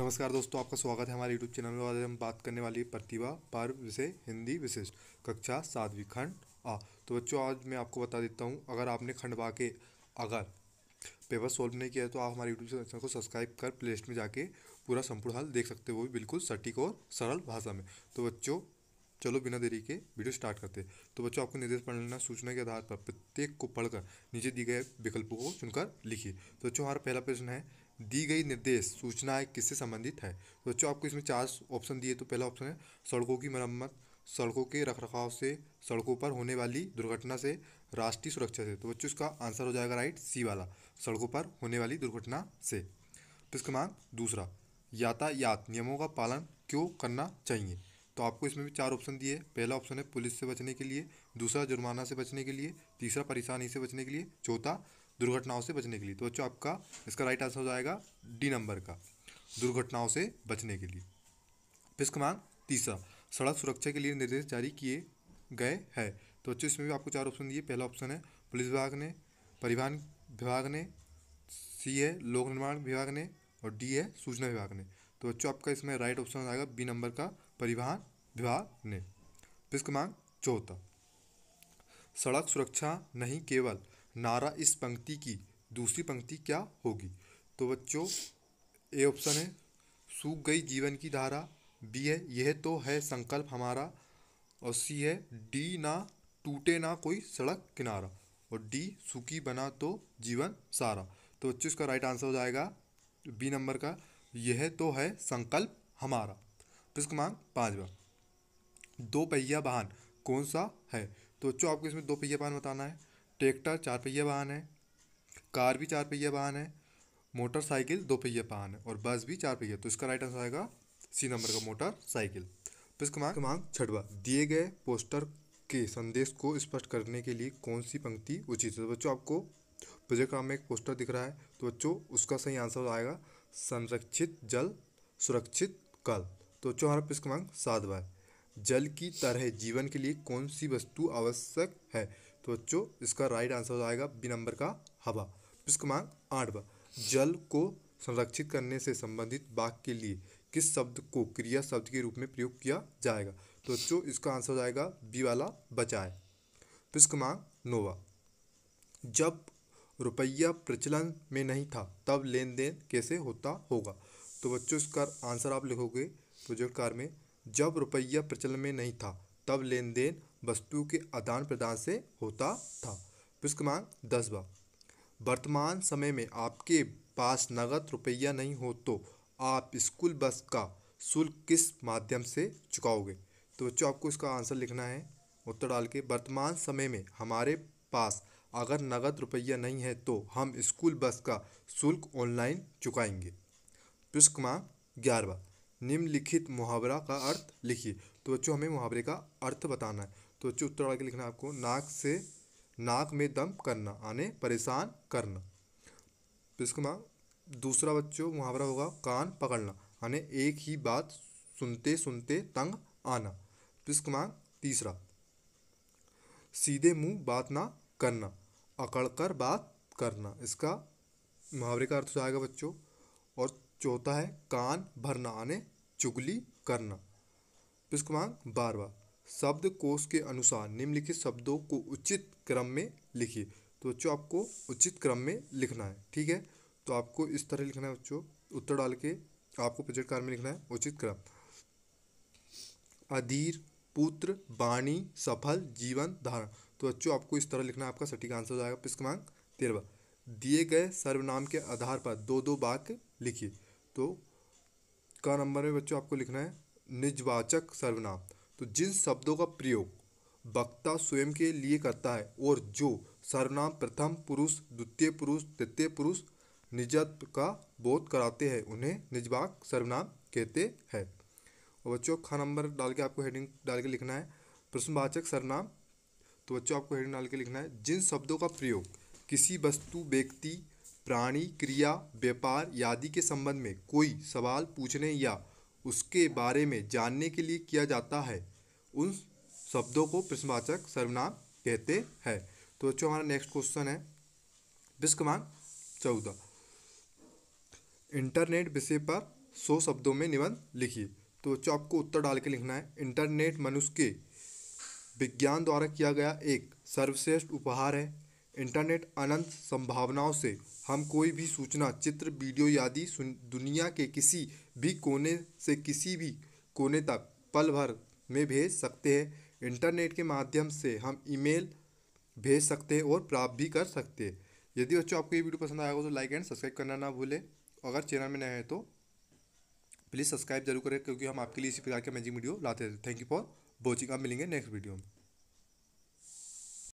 नमस्कार दोस्तों आपका स्वागत है हमारे यूट्यूब चैनल में आज हम बात करने वाली प्रतिभा पर्व विषय हिंदी विशिष्ट कक्षा सातवीं खंड आ तो बच्चों आज मैं आपको बता देता हूँ अगर आपने खंड बा के अगर पेपर सॉल्व नहीं किया है तो आप हमारे यूट्यूब चैनल को सब्सक्राइब कर प्ले लिस्ट में जाके पूरा संपूर्ण हाल देख सकते हो वो भी बिल्कुल सटीक और सरल भाषा में तो बच्चों चलो बिना देरी के वीडियो स्टार्ट करते तो बच्चों आपको निर्देश पढ़ लेना सूचना के आधार पर प्रत्येक को पढ़कर नीचे दिए गए विकल्पों को चुनकर लिखिए तो बच्चों हमारा पहला प्रश्न है दी गई निर्देश सूचनाएं किससे संबंधित है तो बच्चों आपको इसमें चार ऑप्शन दिए तो पहला ऑप्शन है सड़कों की मरम्मत सड़कों के रखरखाव से सड़कों पर होने वाली दुर्घटना से राष्ट्रीय सुरक्षा से तो बच्चों इसका आंसर हो जाएगा राइट सी वाला सड़कों पर होने वाली दुर्घटना से प्रश्न तो क्रमांक दूसरा यातायात नियमों का पालन क्यों करना चाहिए तो आपको इसमें भी चार ऑप्शन दिए पहला ऑप्शन है पुलिस से बचने के लिए दूसरा जुर्माना से बचने के लिए तीसरा परेशानी से बचने के लिए चौथा दुर्घटनाओं से बचने के लिए तो बच्चों आपका इसका राइट आंसर हो जाएगा डी नंबर का दुर्घटनाओं से बचने के लिए प्रश्न क्रमांक तीसरा सड़क सुरक्षा के लिए निर्देश जारी किए गए हैं तो बच्चों इसमें भी आपको चार ऑप्शन दिए पहला ऑप्शन है पुलिस विभाग ने परिवहन विभाग ने सी है लोक निर्माण विभाग ने और डी है सूचना विभाग ने तो बच्चों आपका इसमें राइट ऑप्शन आएगा बी नंबर का परिवहन विभाग ने प्रश्न क्रमांक चौथा सड़क सुरक्षा नहीं केवल नारा इस पंक्ति की दूसरी पंक्ति क्या होगी तो बच्चों ए ऑप्शन है सूख गई जीवन की धारा बी है यह तो है संकल्प हमारा और सी है डी ना टूटे ना कोई सड़क किनारा और डी सूखी बना तो जीवन सारा तो बच्चों इसका राइट आंसर हो जाएगा बी नंबर का यह तो है संकल्प हमारा प्रश्न तो क्रमांक पाँचवा दो पहिया वाहन कौन सा है तो बच्चों आपको इसमें दो पहिया वाहन बताना है ट्रैक्टर चार पहिया वाहन है कार भी चार पहिया वाहन है मोटरसाइकिल दो पहिया वाहन है और बस भी चार पहिया तो इसका राइट आंसर आएगा सी नंबर का मोटरसाइकिल प्रश्न तो क्रमांक क्रमांक छठवा दिए गए पोस्टर के संदेश को स्पष्ट करने के लिए कौन सी पंक्ति उचित है तो बच्चों आपको प्रोजेक्ट में एक पोस्टर दिख रहा है तो बच्चों उसका सही आंसर आएगा संरक्षित जल सुरक्षित कल तो बच्चों हमारा प्रश्न क्रमांक सात जल की तरह जीवन के लिए कौन सी वस्तु आवश्यक है तो बच्चों इसका राइट आंसर हो जाएगा बी नंबर का हवा प्रश्न क्रमांक आठवा जल को संरक्षित करने से संबंधित वाक्य के लिए किस शब्द को क्रिया शब्द के रूप में प्रयोग किया जाएगा तो बच्चों इसका आंसर हो जाएगा बी वाला बचाए प्रश्न क्रमांक नोवा जब रुपया प्रचलन में नहीं था तब लेन देन कैसे होता होगा तो बच्चों इसका आंसर आप लिखोगे प्रोजेक्ट कार में जब रुपया प्रचलन में नहीं था तब लेन देन वस्तु के आदान प्रदान से होता था प्रश्न क्रमांक दसवा वर्तमान समय में आपके पास नगद रुपया नहीं हो तो आप स्कूल बस का शुल्क किस माध्यम से चुकाओगे तो बच्चों आपको इसका आंसर लिखना है उत्तर डाल के वर्तमान समय में हमारे पास अगर नगद रुपया नहीं है तो हम स्कूल बस का शुल्क ऑनलाइन चुकाएंगे प्रश्न क्रमांक ग्यारहवा निम्नलिखित मुहावरा का अर्थ लिखिए तो बच्चों हमें मुहावरे का अर्थ बताना है तो बच्चे उत्तर वाक्य लिखना आपको नाक से नाक में दम करना आने परेशान करना तो इसके बाद दूसरा बच्चों मुहावरा होगा कान पकड़ना यानी एक ही बात सुनते सुनते तंग आना प्रश्न तो क्रमांक तीसरा सीधे मुंह बात ना करना अकड़कर बात करना इसका मुहावरे का अर्थ आएगा बच्चों और चौथा है कान भरना आने चुगली करना प्रश्न तो क्रमांक बारवा शब्दकोश के अनुसार निम्नलिखित शब्दों को उचित क्रम में लिखिए तो बच्चों आपको उचित क्रम में लिखना है ठीक है तो आपको इस तरह लिखना है बच्चों उत्तर डाल के आपको प्रोजेक्ट कार्य में लिखना है उचित क्रम अधीर पुत्र वाणी सफल जीवन धारण तो बच्चों आपको इस तरह लिखना है आपका सटीक आंसर हो जाएगा प्रश्न क्रमांक दिए गए सर्वनाम के आधार पर दो दो वाक्य लिखिए तो क नंबर में बच्चों आपको लिखना है निजवाचक सर्वनाम तो जिन शब्दों का प्रयोग वक्ता स्वयं के लिए करता है और जो सर्वनाम प्रथम पुरुष द्वितीय पुरुष तृतीय पुरुष निजत का बोध कराते हैं उन्हें निजवाक सर्वनाम कहते हैं और बच्चों खा नंबर डाल के आपको हेडिंग डाल के लिखना है प्रश्नवाचक सर्वनाम तो बच्चों आपको हेडिंग डाल के लिखना है जिन शब्दों का प्रयोग किसी वस्तु व्यक्ति प्राणी क्रिया व्यापार आदि के संबंध में कोई सवाल पूछने या उसके बारे में जानने के लिए किया जाता है उन शब्दों को प्रश्नवाचक सर्वनाम कहते हैं तो बच्चों हमारा नेक्स्ट क्वेश्चन है प्रश्न चौदह इंटरनेट विषय पर सौ शब्दों में निबंध लिखिए तो बच्चों आपको उत्तर डाल के लिखना है इंटरनेट मनुष्य के विज्ञान द्वारा किया गया एक सर्वश्रेष्ठ उपहार है इंटरनेट अनंत संभावनाओं से हम कोई भी सूचना चित्र वीडियो आदि दुनिया के किसी भी कोने से किसी भी कोने तक पल भर में भेज सकते हैं इंटरनेट के माध्यम से हम ईमेल भेज सकते हैं और प्राप्त भी कर सकते हैं यदि बच्चों आपको ये वीडियो पसंद आएगा तो लाइक एंड सब्सक्राइब करना ना भूलें अगर चैनल में नए हैं तो प्लीज़ सब्सक्राइब जरूर करें क्योंकि हम आपके लिए इसी प्रकार के मैजिक वीडियो लाते रहते थैंक यू फॉर वॉचिंग आप मिलेंगे नेक्स्ट वीडियो में